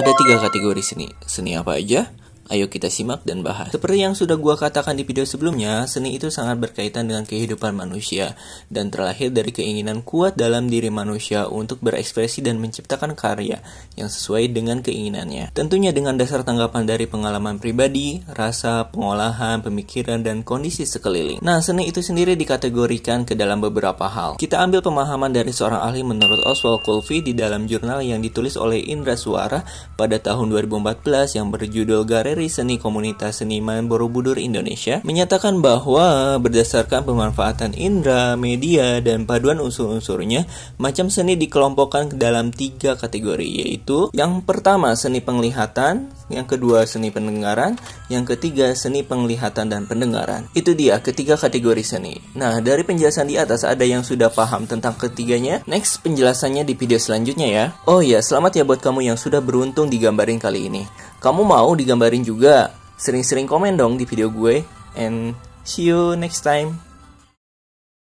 ada tiga kategori seni. Seni apa aja? Ayo kita simak dan bahas. Seperti yang sudah gua katakan di video sebelumnya, seni itu sangat berkaitan dengan kehidupan manusia dan terlahir dari keinginan kuat dalam diri manusia untuk berekspresi dan menciptakan karya yang sesuai dengan keinginannya. Tentunya dengan dasar tanggapan dari pengalaman pribadi, rasa, pengolahan, pemikiran, dan kondisi sekeliling. Nah, seni itu sendiri dikategorikan ke dalam beberapa hal. Kita ambil pemahaman dari seorang ahli menurut Oswald Colfi di dalam jurnal yang ditulis oleh Indra Suara pada tahun 2014 yang berjudul Galeri Menteri Seni Komunitas Seniman Borobudur Indonesia menyatakan bahwa berdasarkan pemanfaatan indera, media, dan paduan unsur-unsurnya, macam seni dikelompokkan ke dalam tiga kategori yaitu yang pertama seni penglihatan, yang kedua seni pendengaran, yang ketiga seni penglihatan dan pendengaran. Itu dia ketiga kategori seni. Nah, dari penjelasan di atas ada yang sudah paham tentang ketiganya. Next penjelasannya di video selanjutnya ya. Oh iya, selamat ya buat kamu yang sudah beruntung digambarin kali ini. Kamu mau digambarin juga juga sering-sering komen dong di video gue and see you next time